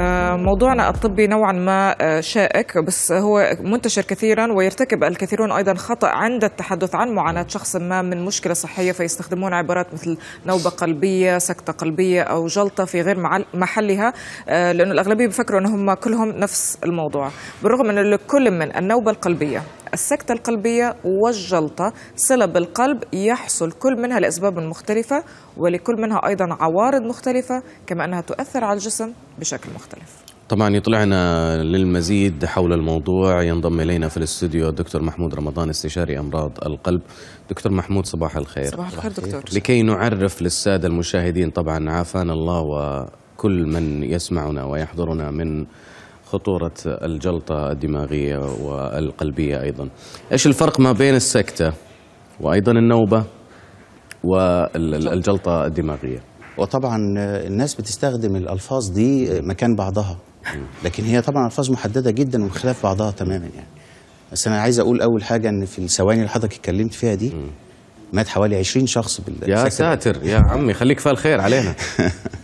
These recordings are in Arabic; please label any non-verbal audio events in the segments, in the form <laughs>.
آه، موضوعنا الطبي نوعا ما آه، شائك بس هو منتشر كثيرا ويرتكب الكثيرون ايضا خطا عند التحدث عن معاناه شخص ما من مشكله صحيه فيستخدمون عبارات مثل نوبه قلبيه، سكته قلبيه او جلطه في غير محلها آه، لانه الاغلبيه بفكروا انهم كلهم نفس الموضوع، بالرغم من لكل من النوبه القلبيه السكتة القلبية والجلطة صلة بالقلب يحصل كل منها لأسباب مختلفة ولكل منها أيضا عوارض مختلفة كما أنها تؤثر على الجسم بشكل مختلف طبعا يطلعنا للمزيد حول الموضوع ينضم الينا في الاستوديو الدكتور محمود رمضان استشاري امراض القلب دكتور محمود صباح الخير صباح الخير دكتور لكي نعرف للساده المشاهدين طبعا عافانا الله وكل من يسمعنا ويحضرنا من خطورة الجلطة الدماغية والقلبية أيضا إيش الفرق ما بين السكتة وأيضا النوبة والجلطة الدماغية وطبعا الناس بتستخدم الألفاظ دي مكان بعضها لكن هي طبعا ألفاظ محددة جدا وخلاف بعضها تماما يعني بس أنا عايز أقول أول حاجة أن في الثواني اللي حضرتك اتكلمت فيها دي مات حوالي 20 شخص بالسكتة يا ساتر يا عمي خليك خير علينا <laughs>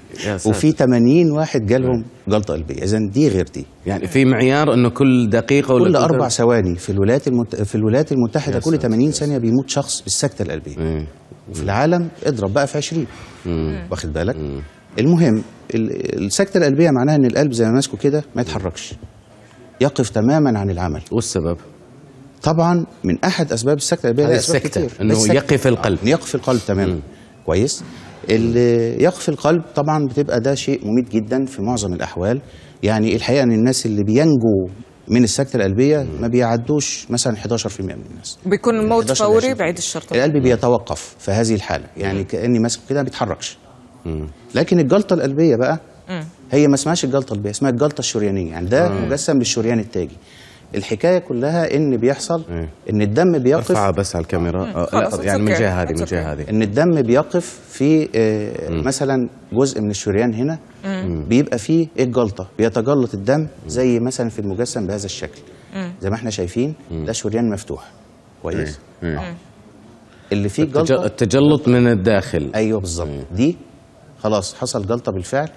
وفي 80 واحد جالهم نعم. جلطه قلبيه اذا دي غير دي يعني في معيار انه كل دقيقه ولا كل اربع ثواني في الولايات المت... في الولايات المتحده كل 80 ثانيه بيموت شخص بالسكته القلبيه وفي العالم اضرب بقى في 20 واخد بالك المهم السكته القلبيه معناها ان القلب زي ما ماسكه كده ما يتحركش يقف تماما عن العمل والسبب طبعا من احد اسباب السكته القلبيه السكته انه يقف القلب آه، يقف القلب تماما كويس اللي يقفي القلب طبعا بتبقى ده شيء مميت جدا في معظم الاحوال يعني الحقيقه ان الناس اللي بينجوا من السكته القلبيه ما بيعدوش مثلا 11% من الناس بيكون الموت فوري بعيد الشرطه القلب بيتوقف في هذه الحاله يعني كاني ماسكه كده ما بيتحركش لكن الجلطه القلبيه بقى هي ما اسمهاش الجلطه القلبيه اسمها الجلطه الشريانيه يعني ده مجسم بالشريان التاجي الحكايه كلها ان بيحصل إيه؟ ان الدم بيقف ارفعها بس على الكاميرا إيه. آه. يعني من جهه هذه من جهه هذه ان الدم بيقف في آه مثلا جزء من الشريان هنا مم. بيبقى فيه ايه الجلطه بيتجلط الدم زي مثلا في المجسم بهذا الشكل مم. زي ما احنا شايفين ده شريان مفتوح كويس إيه. إيه. آه. اللي فيه جلطه التجلط من الداخل ايوه بالظبط دي خلاص حصل جلطه بالفعل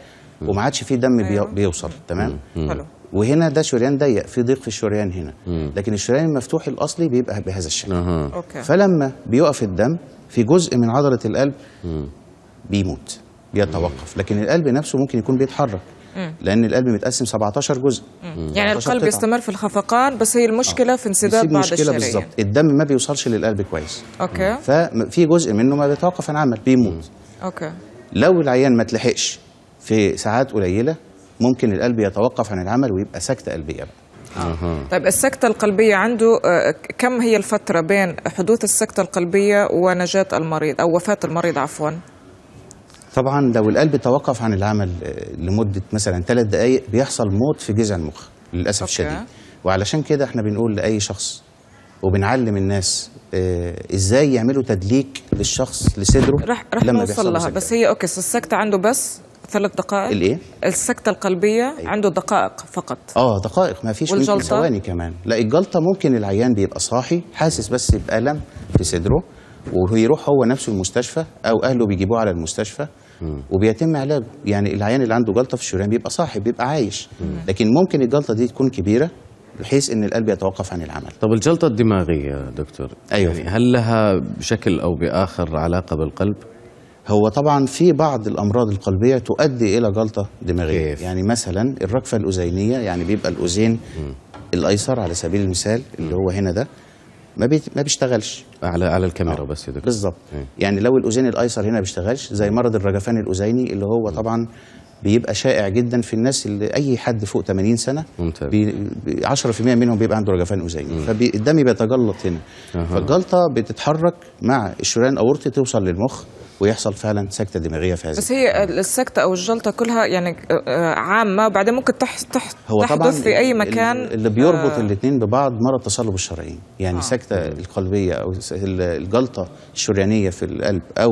وما عادش فيه دم أيوه. بيوصل تمام حلو وهنا ده شريان ضيق في ضيق في الشريان هنا مم. لكن الشريان المفتوح الاصلي بيبقى بهذا الشكل أه. أوكي. فلما بيقف الدم في جزء من عضله القلب مم. بيموت بيتوقف لكن القلب نفسه ممكن يكون بيتحرك مم. لان القلب متقسم 17 جزء مم. يعني القلب يستمر في الخفقان بس هي المشكله آه. في انسداد بعض مشكله بالظبط الدم ما بيوصلش للقلب كويس اوكي مم. ففي جزء منه ما بيتوقف عن عمل بيموت اوكي لو العيان ما تلحقش في ساعات قليله ممكن القلب يتوقف عن العمل ويبقى سكته قلبيه بقى. آه. طيب السكتة القلبية عنده آه، كم هي الفترة بين حدوث السكتة القلبية ونجاة المريض أو وفاة المريض عفوا طبعا لو القلب توقف عن العمل آه، لمدة مثلا ثلاث دقايق بيحصل موت في جذع المخ للأسف الشديد وعلشان كده احنا بنقول لأي شخص وبنعلم الناس آه، ازاي يعملوا تدليك للشخص لصدره رح رح لما نوصل لها بس هي اوكي السكتة عنده بس ثلاث دقائق الايه السكته القلبيه أيوة. عنده دقائق فقط اه دقائق ما فيش والجلطة؟ ممكن ثواني كمان لا الجلطه ممكن العيان بيبقى صاحي حاسس بس بالم في صدره ويروح هو نفسه المستشفى او اهله بيجيبوه على المستشفى وبيتم علاجه يعني العيان اللي عنده جلطه في الشريان بيبقى صاحي بيبقى عايش لكن ممكن الجلطه دي تكون كبيره بحيث ان القلب يتوقف عن العمل طب الجلطه الدماغيه دكتور ايوه يعني هل لها بشكل او باخر علاقه بالقلب هو طبعا في بعض الامراض القلبيه تؤدي الى جلطه دماغيه كيف. يعني مثلا الركفه الاذينيه يعني بيبقى الاذين الايسر على سبيل المثال اللي هو هنا ده ما بي... ما بيشتغلش على على الكاميرا آه. بس يا دكتور بالظبط يعني لو الاذين الايسر هنا ما بيشتغلش زي مرض الرجفان الاذيني اللي هو طبعا بيبقى شائع جدا في الناس اللي اي حد فوق 80 سنه ممتاز بي 10% منهم بيبقى عنده رجفان اذيني فالدم بيتجلط هنا أه. فالجلطه بتتحرك مع الشريان الاورطي توصل للمخ ويحصل فعلا سكته دماغيه في هذه بس هي السكته او الجلطه كلها يعني آه، آه، عامه وبعدين ممكن تح تح هو تحدث طبعاً في اي مكان اللي بيربط آه الاثنين ببعض مرض تصلب الشرايين يعني آه آه القلبيه او الجلطه الشريانيه في القلب او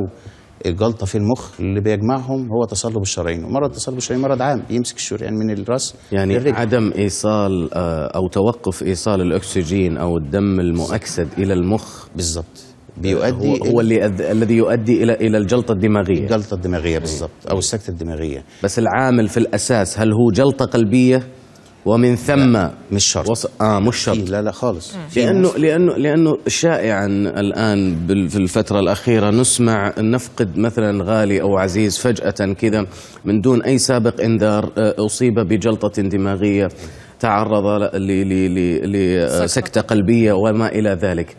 الجلطه في المخ اللي بيجمعهم هو تصلب الشرايين ومرض تصلب الشرايين مرض عام يمسك الشريان من الراس يعني للرجل. عدم ايصال آه، او توقف ايصال الاكسجين او الدم المؤكسد الى المخ بالظبط بيؤدي هو, هو اللي أد... الذي يؤدي الى الى الجلطه الدماغيه الجلطه الدماغيه بالضبط او إيه. السكته الدماغيه بس العامل في الاساس هل هو جلطه قلبيه ومن ثم لا مش شرط وص... اه مش شرط إيه، لا لا خالص لانه لانه لانه شائعا الان في الفتره الاخيره نسمع نفقد مثلا غالي او عزيز فجاه كذا من دون اي سابق انذار آه، اصيب بجلطه دماغيه تعرض لسكته قلبيه وما الى ذلك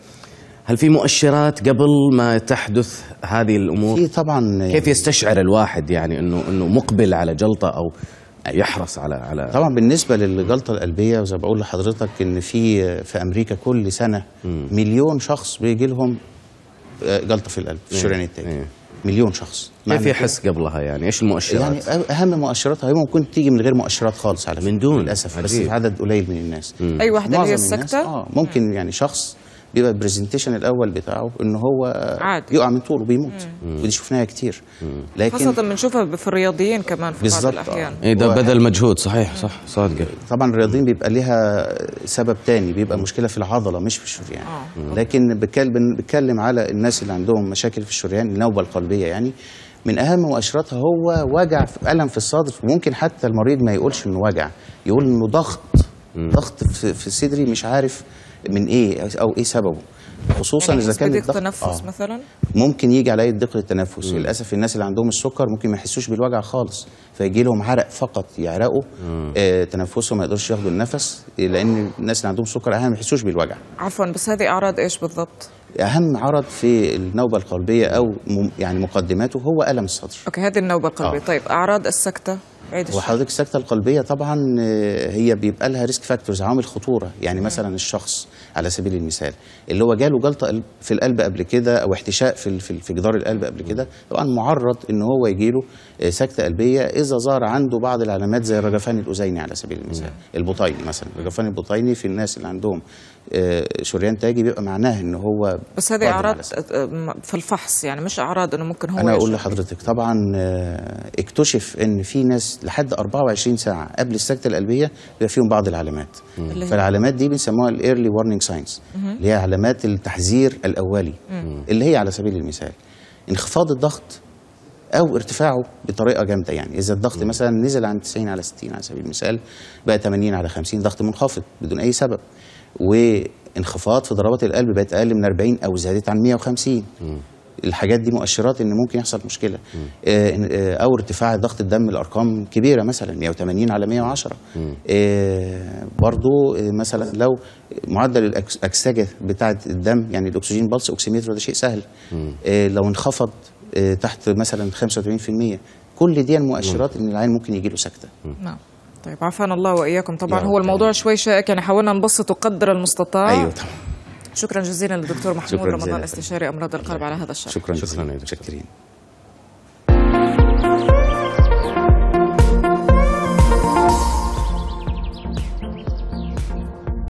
هل في مؤشرات قبل ما تحدث هذه الامور؟ في طبعا كيف يعني يستشعر الواحد يعني انه انه مقبل على جلطه او يحرص على على طبعا بالنسبه للجلطه القلبيه زي ما بقول لحضرتك ان في في امريكا كل سنه مليون شخص بيجي لهم آه، جلطه في القلب في إيه، الشريان التاجي إيه. مليون شخص كيف يحس قبلها يعني ايش المؤشرات يعني اهم مؤشراتها هي ممكن تيجي من غير مؤشرات خالص على فكره من دون للاسف بس عدد قليل من الناس مم. اي واحده هي السكته اه ممكن يعني شخص بيبقى البرزنتيشن الاول بتاعه ان هو عادي. يقع من طوله بيموت ودي شفناها كتير لكن خاصه بنشوفها في الرياضيين كمان في بعض الاحيان ايه ده بدل مجهود صحيح صح صادقه طبعا الرياضيين بيبقى ليها سبب تاني بيبقى مشكله في العضله مش في الشريان آه. لكن بنتكلم على الناس اللي عندهم مشاكل في الشريان النوبه القلبيه يعني من اهم مؤشراتها هو وجع الم في الصدر ممكن حتى المريض ما يقولش انه وجع يقول انه ضغط ضغط في صدري مش عارف من ايه او ايه سببه خصوصا يعني اذا كان ضيق تنفس آه. مثلا ممكن يجي عليا ضيق التنفس مم. للاسف الناس اللي عندهم السكر ممكن ما يحسوش بالوجع خالص فيجي لهم عرق فقط يعرقوا آه تنفسهم ما يقدرش ياخدوا النفس لان الناس اللي عندهم سكر اهم ما يحسوش بالوجع عفوا بس هذه اعراض ايش بالضبط اهم عرض في النوبه القلبيه او يعني مقدماته هو الم الصدر اوكي هذه النوبه القلبيه آه. طيب اعراض السكته وحضرتك السكته القلبيه طبعا آه، هي بيبقى لها ريسك فاكتورز عوامل خطوره يعني مثلا الشخص على سبيل المثال اللي هو جاله جلطه في القلب قبل كده او احتشاء في في جدار القلب قبل كده طبعا معرض ان هو يجي له آه، سكته قلبيه اذا ظهر عنده بعض العلامات زي الرجفان الاذيني على سبيل المثال البطيني مثلا الرجفان البطيني في الناس اللي عندهم آه، شريان تاجي بيبقى معناه ان هو بس هذه اعراض في الفحص يعني مش اعراض انه ممكن هو انا اقول لحضرتك طبعا اكتشف ان في ناس لحد 24 ساعه قبل السكته القلبيه بيبقى فيهم بعض العلامات فالعلامات دي بنسموها الايرلي وارنينج ساينز اللي هي علامات التحذير الاولي اللي هي على سبيل المثال انخفاض الضغط او ارتفاعه بطريقه جامده يعني اذا الضغط مم. مثلا نزل عن 90 على 60 على سبيل المثال بقى 80 على 50 ضغط منخفض بدون اي سبب وانخفاض في ضربات القلب بقت اقل من 40 او زادت عن 150 مم. الحاجات دي مؤشرات ان ممكن يحصل مشكله آه، آه، او ارتفاع ضغط الدم لارقام كبيره مثلا 180 على 110 آه، برضو مثلا لو معدل الاكسجه بتاعه الدم يعني الاكسجين بلس اوكسيمتر ده شيء سهل لو انخفض تحت مثلا 85% كل دي مؤشرات ان العين ممكن يجي له سكته نعم طيب عافانا الله واياكم طبعا هو الموضوع شوي شائك يعني حاولنا نبسطه قدر المستطاع ايوه طبعا شكرا جزيلا للدكتور محمود رمضان استشاري امراض القلب على هذا الشرح شكرا, جزيلا شكرا